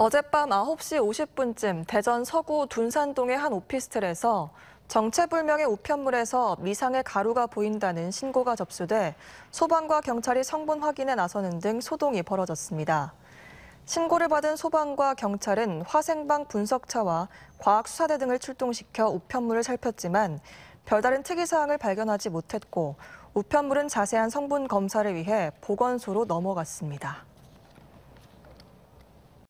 어젯밤 9시 50분쯤 대전 서구 둔산동의 한 오피스텔에서 정체불명의 우편물에서 미상의 가루가 보인다는 신고가 접수돼 소방과 경찰이 성분 확인에 나서는 등 소동이 벌어졌습니다. 신고를 받은 소방과 경찰은 화생방 분석차와 과학수사대 등을 출동시켜 우편물을 살폈지만 별다른 특이사항을 발견하지 못했고 우편물은 자세한 성분 검사를 위해 보건소로 넘어갔습니다.